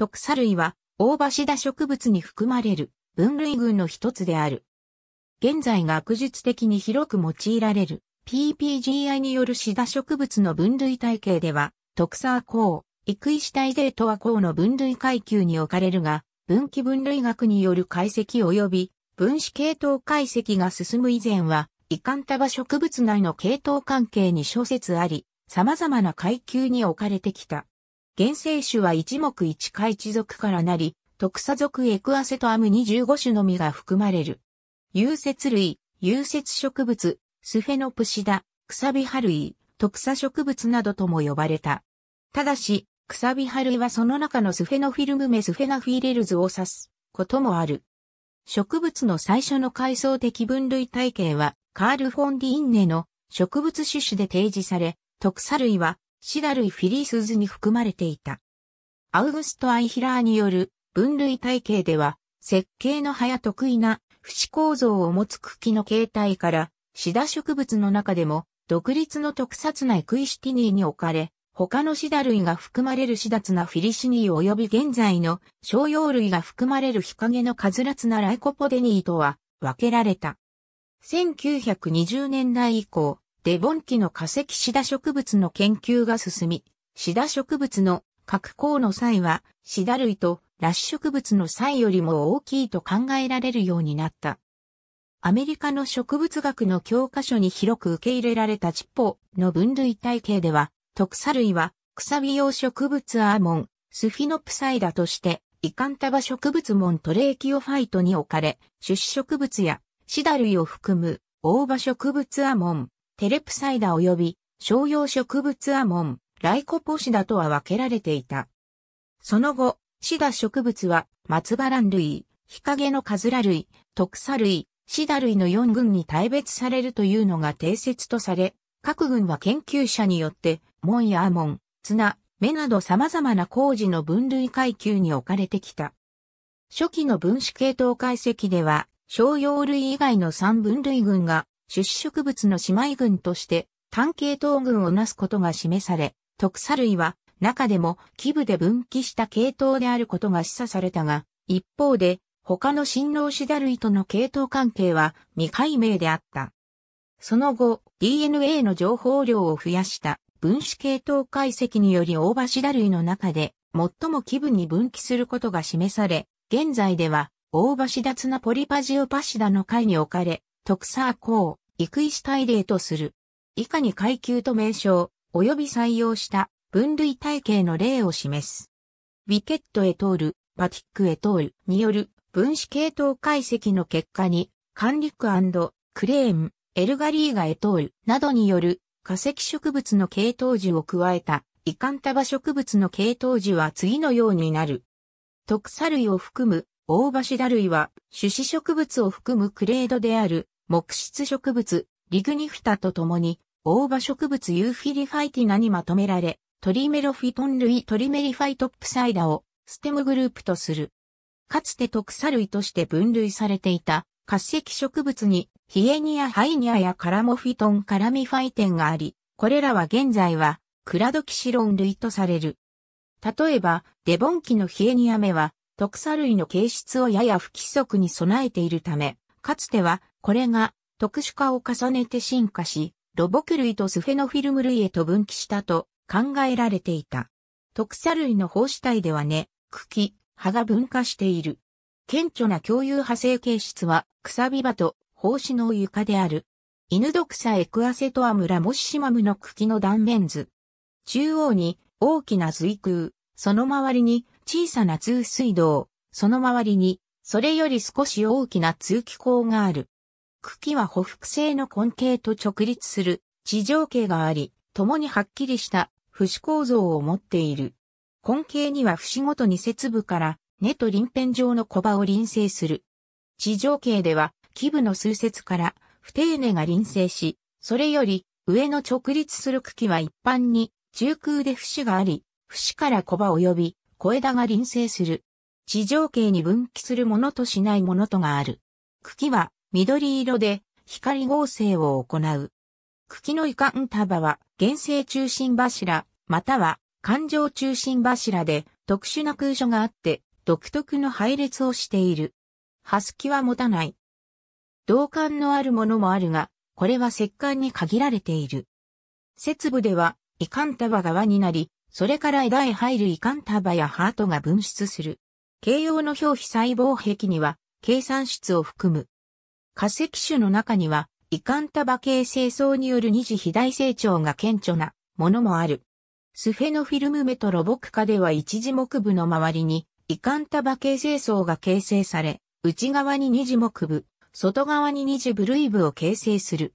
特砂類は、大橋田シダ植物に含まれる分類群の一つである。現在学術的に広く用いられる PPGI によるシダ植物の分類体系では、特砂項、育意体デートは項の分類階級に置かれるが、分岐分類学による解析及び分子系統解析が進む以前は、カンタバ植物内の系統関係に諸説あり、様々な階級に置かれてきた。原生種は一目一海地属からなり、特差属エクアセトアム25種のみが含まれる。有雪類、有雪植物、スフェノプシダ、クサビハルイ、特差植物などとも呼ばれた。ただし、クサビハルイはその中のスフェノフィルムメスフェナフィレルズを指すこともある。植物の最初の階層的分類体系は、カール・フォン・ディインネの植物種種で提示され、特差類はシダ類フィリースズに含まれていた。アウグスト・アイヒラーによる分類体系では、設計の葉や得意な節構造を持つ茎の形態から、シダ植物の中でも独立の特撮なエクイシティニーに置かれ、他のシダ類が含まれるシダツナフィリシニー及び現在の商用類が含まれる日陰のカズラツナライコポデニーとは分けられた。1920年代以降、デボン期の化石シダ植物の研究が進み、シダ植物の格好の際は、シダ類とラッシュ植物の際よりも大きいと考えられるようになった。アメリカの植物学の教科書に広く受け入れられたチッポの分類体系では、特サ類は草美用植物アーモン、スフィノプサイダとして、イカンタバ植物モントレーキオファイトに置かれ、種子植物やシダ類を含む大葉植物アーモン、テレプサイダ及び商用植物アモン、ライコポシダとは分けられていた。その後、シダ植物は松原類、日陰のカズラ類、特砂類、シダ類の4群に大別されるというのが定説とされ、各群は研究者によって、門やアモン、綱、目など様々な工事の分類階級に置かれてきた。初期の分子系統解析では、商用類以外の3分類群が種子植物の姉妹群として、単系統群をなすことが示され、特砂類は中でも基部で分岐した系統であることが示唆されたが、一方で他の新脳シダ類との系統関係は未解明であった。その後、DNA の情報量を増やした分子系統解析により大葉シダ類の中で最も基部に分岐することが示され、現在では大葉シダツナポリパジオパシダの会に置かれ、特砂項、育医師体例とする。以下に階級と名称、及び採用した分類体系の例を示す。ウィケット・エトール、パティック・エトールによる分子系統解析の結果に、カンリッククレーン、エルガリーガ・エトールなどによる化石植物の系統樹を加えたンタバ植物の系統樹は次のようになる。特砂類を含む大シダ類は種子植物を含むクレードである木質植物、リグニフタと共に、大葉植物ユーフィリファイティナにまとめられ、トリメロフィトン類トリメリファイトップサイダをステムグループとする。かつて特差類として分類されていた活石植物にヒエニアハイニアやカラモフィトンカラミファイテンがあり、これらは現在はクラドキシロン類とされる。例えば、デボンキのヒエニア目は、特差類の形質をやや不規則に備えているため、かつてはこれが特殊化を重ねて進化し、ロボク類とスフェノフィルム類へと分岐したと考えられていた。特砂類の胞子体では根、茎、葉が分化している。顕著な共有派生形質は、草び場と胞子の床である。犬毒サエクアセトアムラモシシマムの茎の断面図。中央に大きな髄空、その周りに小さな通水道、その周りにそれより少し大きな通気口がある。茎は補服性の根茎と直立する地上茎があり、共にはっきりした節構造を持っている。根茎には節ごとに節部から根と輪辺状の小葉を輪生する。地上茎では基部の数節から不定根が輪生し、それより上の直立する茎は一般に中空で節があり、節から小葉及び小枝が輪生する。地上茎に分岐するものとしないものとがある。茎は緑色で光合成を行う。茎の胃管束は原生中心柱、または環状中心柱で特殊な空所があって独特の配列をしている。ハスキは持たない。銅管のあるものもあるが、これは石管に限られている。節部では、カン束側になり、それから枝へ入る胃管束やハートが分出する。形容の表皮細胞壁には、計算室を含む。化石種の中には、ンタ束形成層による二次肥大成長が顕著なものもある。スフェノフィルムメトロボク下では一次木部の周りに、ンタ束形成層が形成され、内側に二次木部、外側に二次部類部を形成する。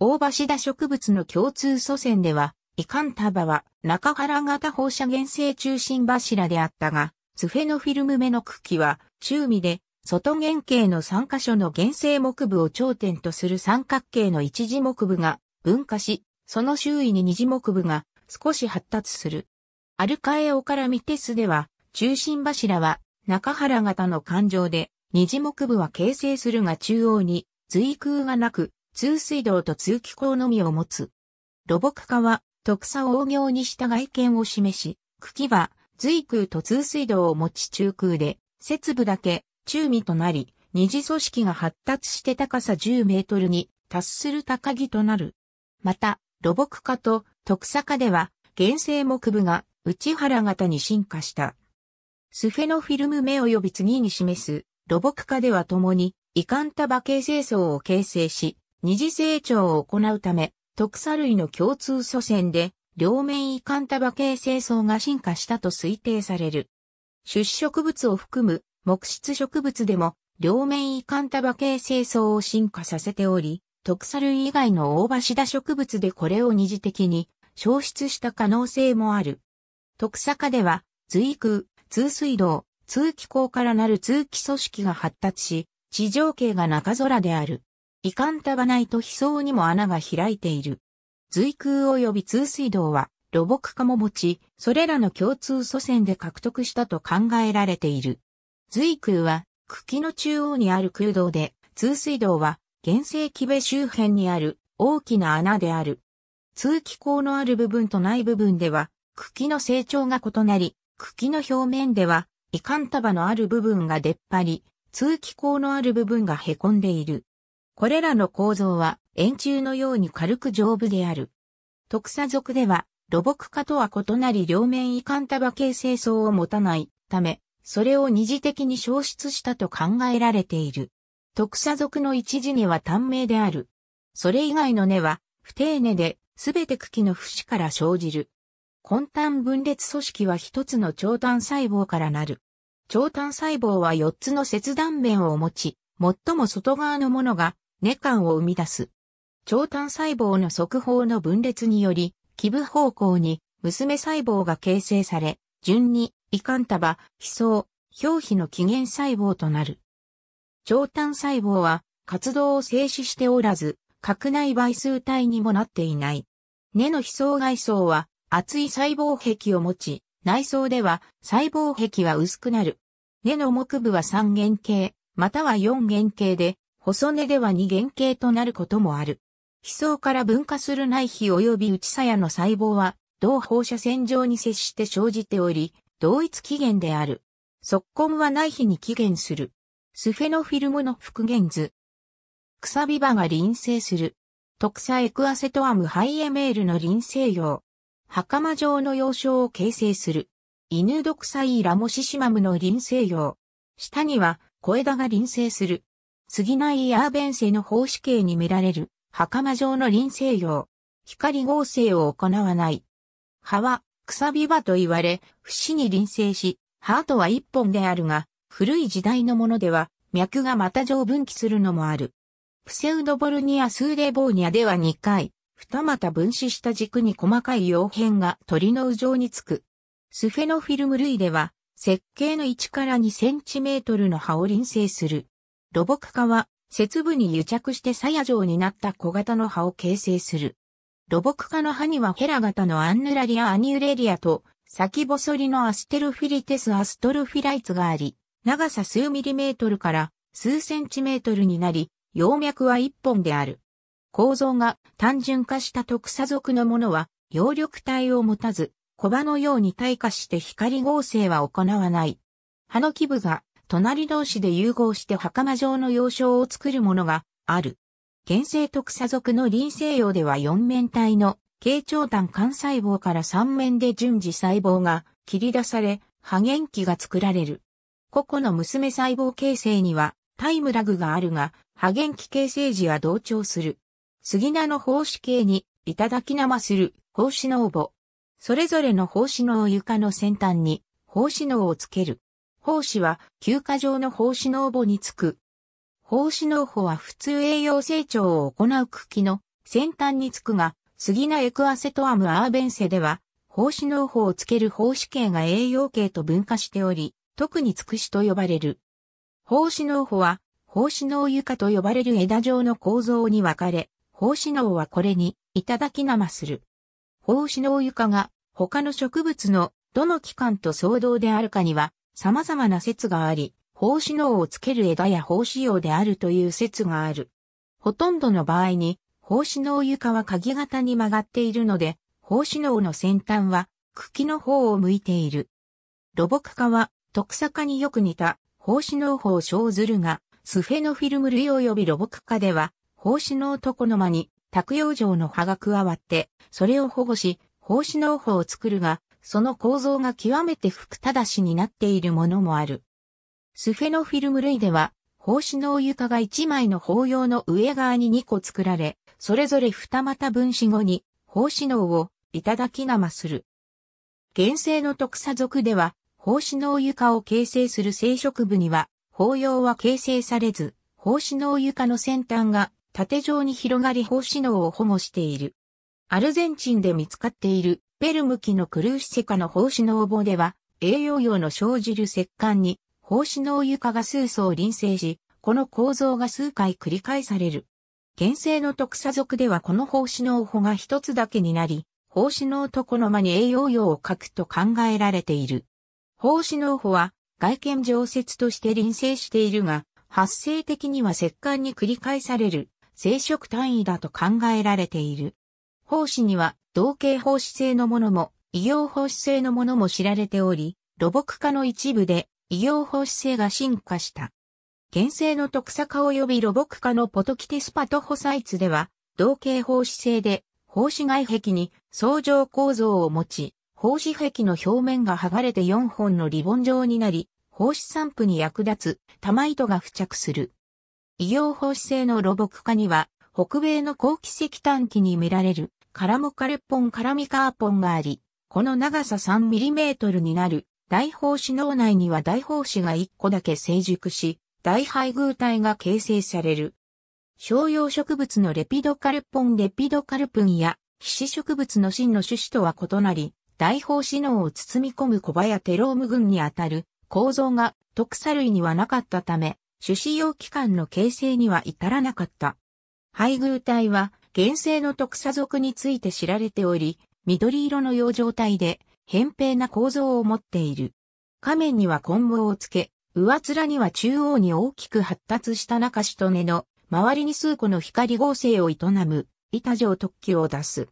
大橋田植物の共通祖先では、ンタ束は中原型放射原性中心柱であったが、スフェノフィルム目の茎は、中身で外原型の3箇所の原生木部を頂点とする三角形の一字木部が分化し、その周囲に二次木部が少し発達する。アルカエオからミテスでは、中心柱は中原型の環状で、二次木部は形成するが中央に随空がなく、通水道と通気口のみを持つ。露木化は特差応行にした外見を示し、茎は随空と通水道を持ち中空で、節部だけ中身となり、二次組織が発達して高さ10メートルに達する高木となる。また、土木化と徳坂では、原生木部が内原型に進化した。スフェノフィルム目及び次に示す土木化では共に、ンタバ形成層を形成し、二次成長を行うため、特砂類の共通祖先で、両面ンタバ形成層が進化したと推定される。出植物を含む木質植物でも、両面遺憾束形成層を進化させており、特サ類以外の大橋田植物でこれを二次的に消失した可能性もある。特坂科では、随空、通水道、通気口からなる通気組織が発達し、地上形が中空である。遺憾束内と悲層にも穴が開いている。随空及び通水道は、土木化も持ち、それらの共通祖先で獲得したと考えられている。随空は、茎の中央にある空洞で、通水道は、原生木部周辺にある大きな穴である。通気口のある部分とない部分では、茎の成長が異なり、茎の表面では、遺憾束のある部分が出っ張り、通気口のある部分が凹んでいる。これらの構造は、円柱のように軽く丈夫である。特砂属では、土木化とは異なり両面遺憾束形成層を持たないため、それを二次的に消失したと考えられている。特砂族の一時根は短命である。それ以外の根は、不定根で、すべて茎の節から生じる。根端分裂組織は一つの長短細胞からなる。長短細胞は四つの切断面を持ち、最も外側のものが、根幹を生み出す。長短細胞の側方の分裂により、基部方向に娘細胞が形成され、順に胃肝束、皮層、表皮の起源細胞となる。長短細胞は活動を静止しておらず、核内倍数体にもなっていない。根の悲層外層は厚い細胞壁を持ち、内層では細胞壁は薄くなる。根の木部は三原形、または四原形で、細根では二原形となることもある。悲層から分化する内皮及び内鞘の細胞は、同放射線上に接して生じており、同一起源である。速根はない日に起源する。スフェノフィルムの復元図。草び場が臨生する。特サエクアセトアムハイエメールの臨生用。袴状の幼少を形成する。犬毒サイラモシシマムの臨生用。下には小枝が臨生する。杉内アーベンセの方子形に見られる。袴状の臨生用。光合成を行わない。葉は草び場と言われ、節に臨生し、ハートは一本であるが、古い時代のものでは、脈がまた上分岐するのもある。プセウドボルニア・スーレボーニアでは2回、二股分子した軸に細かい葉片が鳥の羽状につく。スフェノフィルム類では、設計の1から2センチメートルの葉を臨生する。ロボク化は、節部に癒着して鞘状になった小型の葉を形成する。ロボク科の葉にはヘラ型のアンヌラリア・アニュレリアと、先細りのアステルフィリテス・アストルフィライツがあり、長さ数ミリメートルから数センチメートルになり、葉脈は一本である。構造が単純化した特殊属のものは、葉緑体を持たず、小葉のように退化して光合成は行わない。葉の基部が隣同士で融合して袴状の葉鞘を作るものがある。原生特鎖属の臨生用では四面体の形長端幹細胞から三面で順次細胞が切り出され、破元器が作られる。個々の娘細胞形成にはタイムラグがあるが、破元器形成時は同調する。杉名の胞子形に、いただき生する、胞子脳母。それぞれの胞子脳床の先端に、胞子脳をつける。胞子は、休暇状の胞子脳母につく、胞子農法は普通栄養成長を行う茎の先端につくが、杉なエクアセトアムアーベンセでは、胞子農法をつける胞子系が栄養系と分化しており、特につくしと呼ばれる。胞子農法は、胞子農床と呼ばれる枝状の構造に分かれ、胞子農はこれに、いただきなまする。胞子農床が、他の植物のどの器官と相同であるかには、様々な説があり、奉子能をつける枝や奉子用であるという説がある。ほとんどの場合に、奉子能床は鍵型に曲がっているので、奉子能の先端は茎の方を向いている。ロボク化は、特坂によく似た奉子能法生ずるが、スフェノフィルム類及びロボク化では、奉仕能床の間に、卓用状の葉が加わって、それを保護し、奉子能法を作るが、その構造が極めて複正しになっているものもある。スフェノフィルム類では、胞子脳床が1枚の包用の上側に2個作られ、それぞれ二股分子後に、胞子能をいただきまする。原生の特砂属では、胞子能床を形成する生殖部には、包用は形成されず、胞子能床の先端が縦状に広がり胞子能を保護している。アルゼンチンで見つかっているペルムキのクルーシセカの胞子脳棒では、栄養用の生じる石棺に胞子能床が数層臨生し、この構造が数回繰り返される。現生の特砂属ではこの胞子能穂が一つだけになり、胞子とこの間に栄養用を書くと考えられている。胞子能穂は外見常設として臨生しているが、発生的には石棺に繰り返される生殖単位だと考えられている。胞子には同型胞子性のものも異様胞子性のものも知られており、露木化の一部で医療法施性が進化した。現世の特殊化及びロボク化のポトキテスパトホサイツでは、同型法施性で、法師外壁に相乗構造を持ち、法師壁の表面が剥がれて4本のリボン状になり、法師散布に役立つ玉糸が付着する。医療法施性のロボク化には、北米の高気石炭機に見られるカラモカルポンカラミカーポンがあり、この長さ3トルになる大胞子脳内には大胞子が1個だけ成熟し、大配偶体が形成される。商用植物のレピドカルポンレピドカルプンや、皮脂植物の芯の種子とは異なり、大胞子脳を包み込むコバやテローム群にあたる構造が特砂類にはなかったため、種子用器官の形成には至らなかった。配偶体は原生の特殊属について知られており、緑色の養状体で扁平な構造を持っている。下面には混布をつけ、上面には中央に大きく発達した中しと根の周りに数個の光合成を営む板状突起を出す。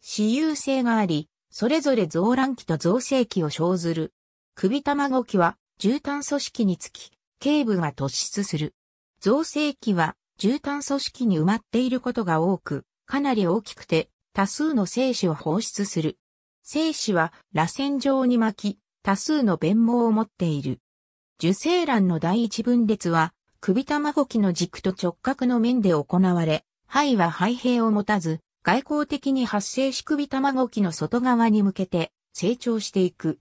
私有性があり、それぞれ増卵期と増生期を生ずる。首卵期は、絨毯組織につき、頸部が突出する。増生期は、絨毯組織に埋まっていることが多く、かなり大きくて、多数の精子を放出する。精子は螺旋状に巻き、多数の弁毛を持っている。受精卵の第一分裂は、首玉ごきの軸と直角の面で行われ、肺は肺閉を持たず、外交的に発生し首玉ごきの外側に向けて成長していく。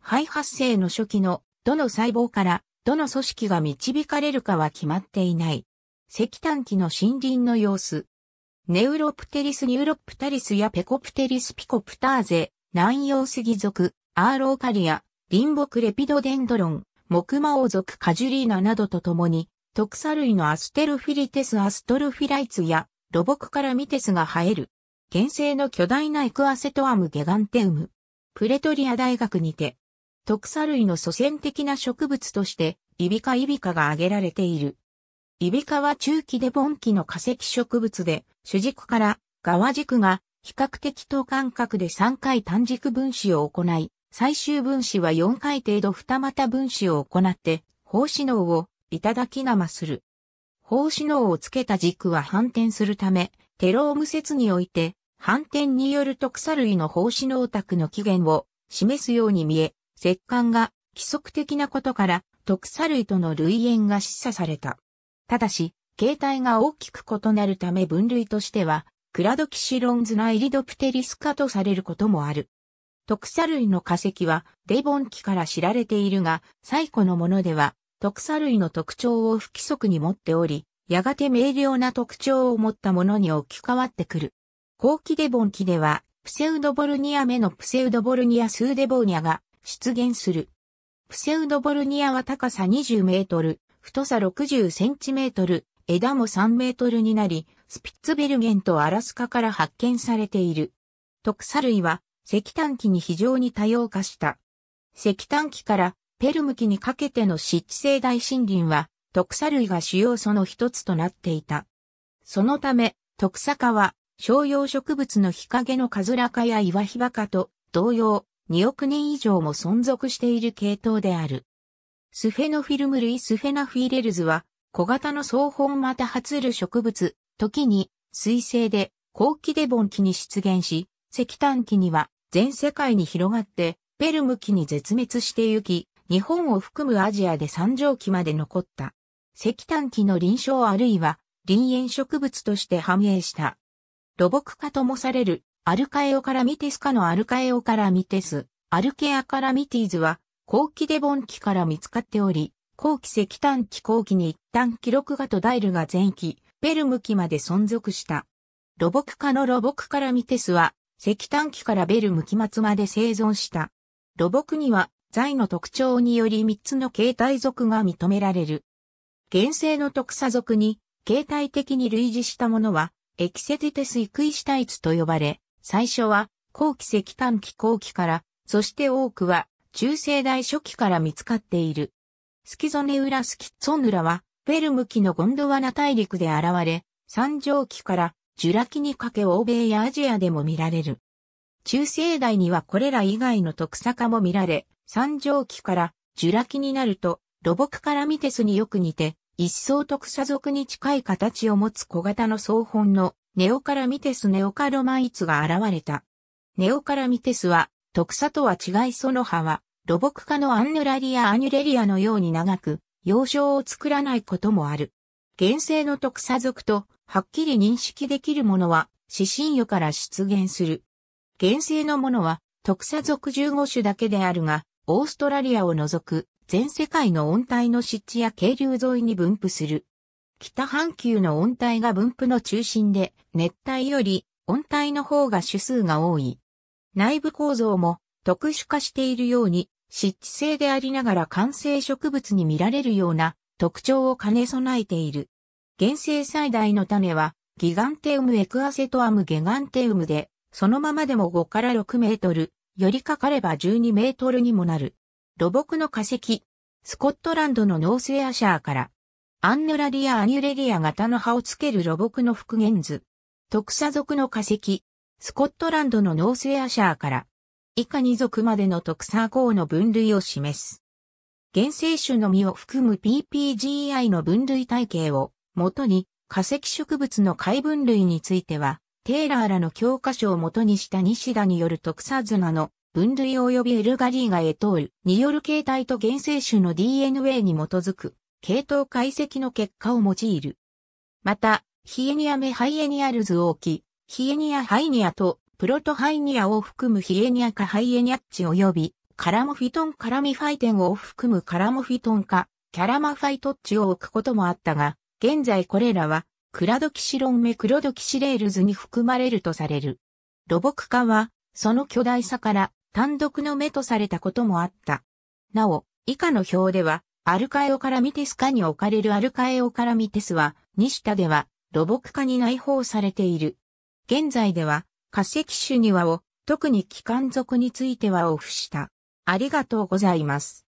肺発生の初期のどの細胞からどの組織が導かれるかは決まっていない。石炭機の森林の様子。ネウロプテリスニューロプタリスやペコプテリスピコプターゼ、南洋杉属、アーローカリア、林木レピドデンドロン、木魔王属カジュリーナなどとともに、特茶類のアステルフィリテスアストルフィライツや、ロボクからミテスが生える。原生の巨大なエクアセトアムゲガンテウム。プレトリア大学にて、特茶類の祖先的な植物として、イビカイビカが挙げられている。イビカは中期で盆期の化石植物で、主軸から側軸が比較的等間隔で3回単軸分子を行い、最終分子は4回程度二股分子を行って、放子脳をいただき生する。放子脳をつけた軸は反転するため、テローム説において、反転による特差類の放子脳卓の起源を示すように見え、石管が規則的なことから、特差類との類縁が示唆された。ただし、形態が大きく異なるため分類としてはクラドキシロンズナイリドプテリス科とされることもある。特砂類の化石はデボン期から知られているが、最古のものでは特砂類の特徴を不規則に持っており、やがて明瞭な特徴を持ったものに置き換わってくる。後期デボン期では、プセウドボルニア目のプセウドボルニアスーデボーニャが出現する。プセウドボルニアは高さ20メートル、太さ60センチメートル、枝も3メートルになり、スピッツベルゲンとアラスカから発見されている。特砂類は石炭期に非常に多様化した。石炭期からペルム期にかけての湿地性大森林は特砂類が主要その一つとなっていた。そのため、特砂化は商用植物の日陰のカズラカや岩ヒバカと同様2億年以上も存続している系統である。スフェノフィルム類スフェナフィレルズは小型の双本また発る植物時に水星で後期デボン期に出現し、石炭期には全世界に広がってペルム期に絶滅してゆき、日本を含むアジアで三畳期まで残った。石炭期の臨床あるいは林園植物として繁栄した。土木化ともされるアルカエオカラミテス科のアルカエオカラミテス、アルケアカラミティーズは後期デボン期から見つかっており、後期石炭期後期に一旦記録が途絶えるが前期、ペルム期まで存続した。ロボク化のロボクからミテスは、石炭期からベルム期末まで生存した。ロボクには、材の特徴により3つの形態属が認められる。原生の特差属に、形態的に類似したものは、エキセティテスイクイシタイツと呼ばれ、最初は、後期石炭期後期から、そして多くは、中世代初期から見つかっている。スキゾネウラスキッツォヌラは、ペル向きのゴンドワナ大陸で現れ、三畳紀からジュラ紀にかけ欧米やアジアでも見られる。中世代にはこれら以外の特差化も見られ、三畳紀からジュラ紀になると、ロボクからミテスによく似て、一層特差属に近い形を持つ小型の総本のネオからミテスネオカロマイツが現れた。ネオからミテスは、特差とは違いその葉は、ロボク科のアンヌラリア・アニュレリアのように長く、幼少を作らないこともある。原生の特差属とはっきり認識できるものは指針魚から出現する。原生のものは特差属15種だけであるが、オーストラリアを除く全世界の温帯の湿地や渓流沿いに分布する。北半球の温帯が分布の中心で、熱帯より温帯の方が種数が多い。内部構造も特殊化しているように、湿地性でありながら完成植物に見られるような特徴を兼ね備えている。原生最大の種は、ギガンテウムエクアセトアムゲガンテウムで、そのままでも5から6メートル、よりかかれば12メートルにもなる。土木の化石、スコットランドのノースエアシャーから、アンヌラリア・アニュレリア型の葉をつける土木の復元図。特砂族の化石、スコットランドのノースエアシャーから、以下二属までの特サー項の分類を示す。原生種の実を含む PPGI の分類体系を元に化石植物の解分類については、テーラーらの教科書を元にした西田による特サズナの分類及びエルガリーガエトールによる形態と原生種の DNA に基づく系統解析の結果を用いる。また、ヒエニアメハイエニアルズオーキ、ヒエニアハイニアとプロトハイニアを含むヒエニアかハイエニアッチ及び、カラモフィトンカラミファイテンを含むカラモフィトンかキャラマファイトッチを置くこともあったが、現在これらは、クラドキシロンメクロドキシレールズに含まれるとされる。ボ木化は、その巨大さから、単独の目とされたこともあった。なお、以下の表では、アルカエオカラミテスカに置かれるアルカエオカラミテスは、西田では、ボ木化に内包されている。現在では、化石種にはを、特に機関属についてはオフした。ありがとうございます。